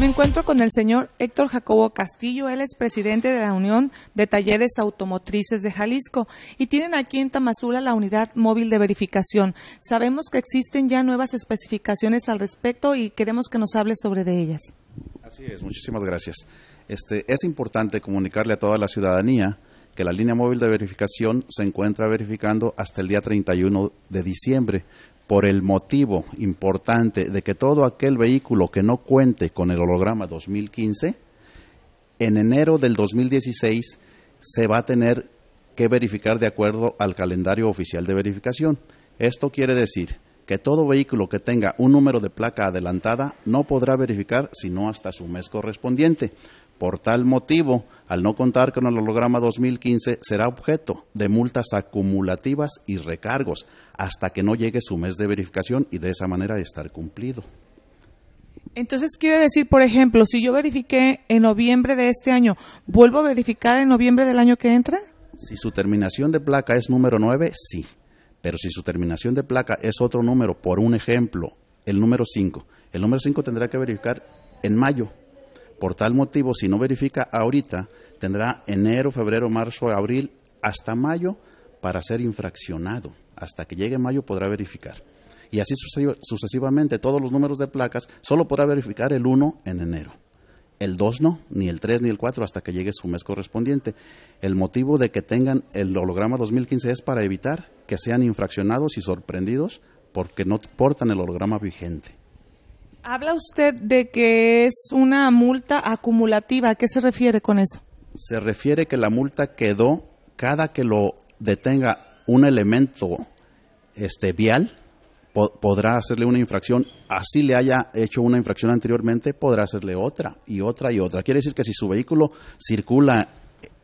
Me encuentro con el señor Héctor Jacobo Castillo, él es presidente de la Unión de Talleres Automotrices de Jalisco y tienen aquí en Tamazula la unidad móvil de verificación. Sabemos que existen ya nuevas especificaciones al respecto y queremos que nos hable sobre de ellas. Así es, muchísimas gracias. Este, es importante comunicarle a toda la ciudadanía que la línea móvil de verificación se encuentra verificando hasta el día 31 de diciembre por el motivo importante de que todo aquel vehículo que no cuente con el holograma 2015, en enero del 2016 se va a tener que verificar de acuerdo al calendario oficial de verificación. Esto quiere decir que todo vehículo que tenga un número de placa adelantada no podrá verificar sino hasta su mes correspondiente. Por tal motivo, al no contar con el holograma 2015, será objeto de multas acumulativas y recargos hasta que no llegue su mes de verificación y de esa manera estar cumplido. Entonces quiere decir, por ejemplo, si yo verifiqué en noviembre de este año, ¿vuelvo a verificar en noviembre del año que entra? Si su terminación de placa es número 9, sí. Pero si su terminación de placa es otro número, por un ejemplo, el número 5, el número 5 tendrá que verificar en mayo. Por tal motivo, si no verifica ahorita, tendrá enero, febrero, marzo, abril, hasta mayo para ser infraccionado. Hasta que llegue mayo podrá verificar. Y así sucesivamente, todos los números de placas, solo podrá verificar el 1 en enero. El 2 no, ni el 3 ni el 4 hasta que llegue su mes correspondiente. El motivo de que tengan el holograma 2015 es para evitar que sean infraccionados y sorprendidos porque no portan el holograma vigente. Habla usted de que es una multa acumulativa. ¿A qué se refiere con eso? Se refiere que la multa quedó cada que lo detenga un elemento este vial podrá hacerle una infracción, así le haya hecho una infracción anteriormente, podrá hacerle otra y otra y otra. Quiere decir que si su vehículo circula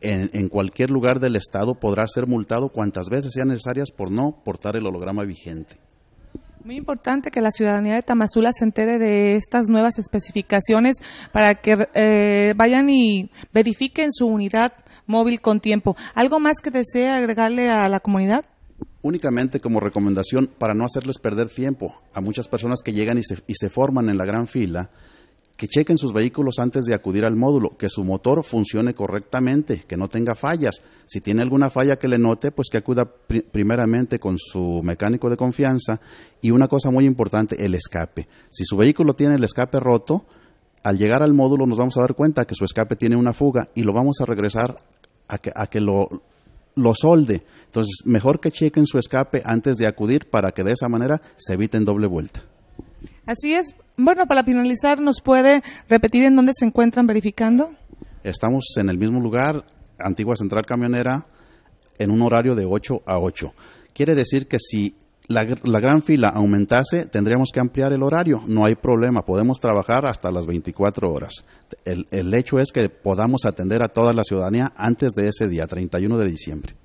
en, cualquier lugar del Estado podrá ser multado cuantas veces sean necesarias por no portar el holograma vigente. Muy importante que la ciudadanía de Tamazula se entere de estas nuevas especificaciones para que eh, vayan y verifiquen su unidad móvil con tiempo. ¿Algo más que desee agregarle a la comunidad? únicamente como recomendación para no hacerles perder tiempo a muchas personas que llegan y se forman en la gran fila que chequen sus vehículos antes de acudir al módulo, que su motor funcione correctamente, que no tenga fallas. Si tiene alguna falla que le note, pues que acuda primeramente con su mecánico de confianza. Y una cosa muy importante, el escape. Si su vehículo tiene el escape roto, al llegar al módulo nos vamos a dar cuenta que su escape tiene una fuga y lo vamos a regresar a que, lo, lo solde. Entonces, mejor que chequen su escape antes de acudir para que de esa manera se eviten doble vuelta. Así es, bueno, para finalizar, ¿nos puede repetir en dónde se encuentran verificando? Estamos en el mismo lugar, Antigua Central Camionera, en un horario de 8 a 8. Quiere decir que si la, gran fila aumentase, tendríamos que ampliar el horario. No hay problema, podemos trabajar hasta las 24 horas. El, el, hecho es que podamos atender a toda la ciudadanía antes de ese día, 31 de diciembre.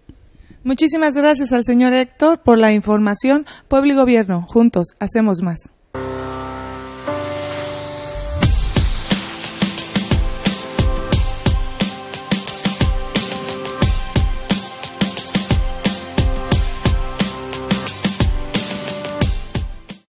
Muchísimas gracias al señor Héctor por la información. Pueblo y Gobierno, juntos, hacemos más.